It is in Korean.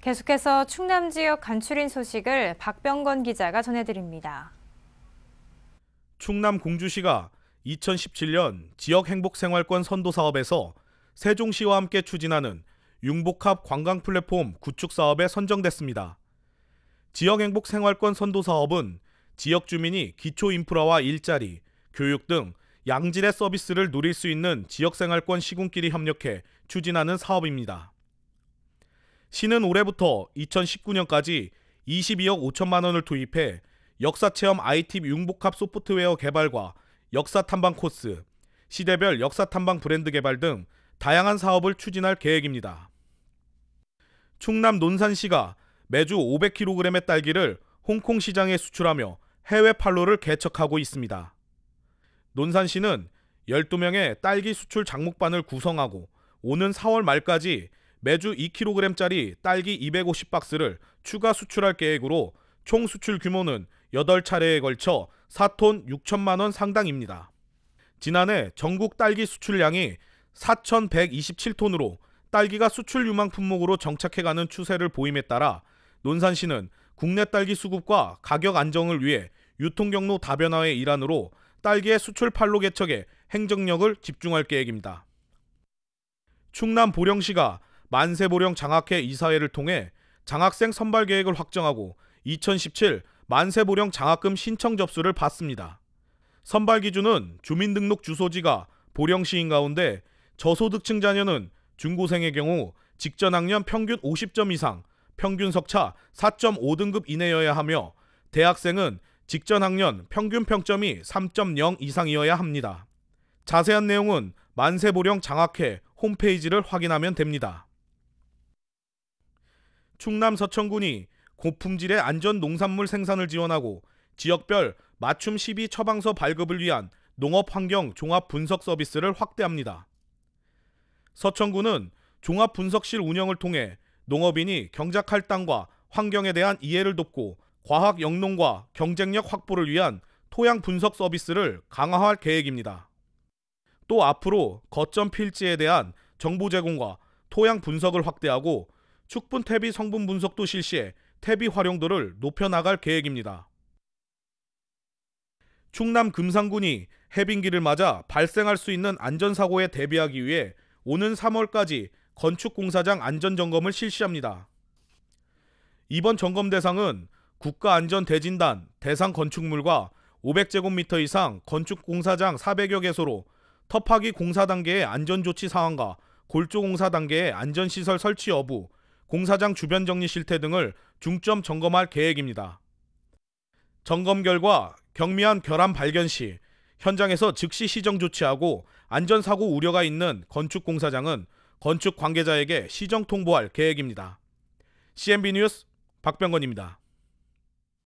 계속해서 충남 지역 간추린 소식을 박병건 기자가 전해드립니다. 충남 공주시가 2017년 지역행복생활권 선도사업에서 세종시와 함께 추진하는 융복합 관광 플랫폼 구축 사업에 선정됐습니다. 지역행복생활권 선도사업은 지역 주민이 기초 인프라와 일자리, 교육 등 양질의 서비스를 누릴 수 있는 지역생활권 시군끼리 협력해 추진하는 사업입니다. 시는 올해부터 2019년까지 22억 5천만 원을 투입해 역사체험 IT 융복합 소프트웨어 개발과 역사탐방 코스, 시대별 역사탐방 브랜드 개발 등 다양한 사업을 추진할 계획입니다. 충남 논산시가 매주 500kg의 딸기를 홍콩 시장에 수출하며 해외 판로를 개척하고 있습니다. 논산시는 12명의 딸기 수출 장목반을 구성하고 오는 4월 말까지 매주 2kg짜리 딸기 250박스를 추가 수출할 계획으로 총 수출 규모는 8차례에 걸쳐 4톤 6천만 원 상당입니다. 지난해 전국 딸기 수출량이 4,127톤으로 딸기가 수출 유망 품목으로 정착해가는 추세를 보임에 따라 논산시는 국내 딸기 수급과 가격 안정을 위해 유통 경로 다변화의 일환으로 딸기의 수출 판로 개척에 행정력을 집중할 계획입니다. 충남 보령시가 만세보령 장학회 이사회를 통해 장학생 선발 계획을 확정하고 2017 만세보령 장학금 신청 접수를 받습니다. 선발 기준은 주민등록 주소지가 보령시인 가운데 저소득층 자녀는 중고생의 경우 직전 학년 평균 50점 이상, 평균 석차 4.5등급 이내여야 하며 대학생은 직전 학년 평균 평점이 3.0 이상이어야 합니다. 자세한 내용은 만세보령 장학회 홈페이지를 확인하면 됩니다. 충남 서천군이 고품질의 안전 농산물 생산을 지원하고 지역별 맞춤 시비 처방서 발급을 위한 농업 환경 종합 분석 서비스를 확대합니다. 서천군은 종합 분석실 운영을 통해 농업인이 경작 할당과 환경에 대한 이해를 돕고 과학 영농과 경쟁력 확보를 위한 토양 분석 서비스를 강화할 계획입니다. 또 앞으로 거점 필지에 대한 정보 제공과 토양 분석을 확대하고 축분 퇴비 성분 분석도 실시해 퇴비 활용도를 높여나갈 계획입니다. 충남 금산군이 해빙기를 맞아 발생할 수 있는 안전사고에 대비하기 위해 오는 3월까지 건축공사장 안전점검을 실시합니다. 이번 점검 대상은 국가안전대진단 대상 건축물과 500제곱미터 이상 건축공사장 400여 개소로 터파기 공사 단계의 안전조치 상황과 골조공사 단계의 안전시설 설치 여부, 공사장 주변 정리 실태 등을 중점 점검할 계획입니다. 점검 결과 경미한 결함 발견 시 현장에서 즉시 시정 조치하고 안전사고 우려가 있는 건축공사장은 건축 관계자에게 시정 통보할 계획입니다. CNB 뉴스 박병건입니다.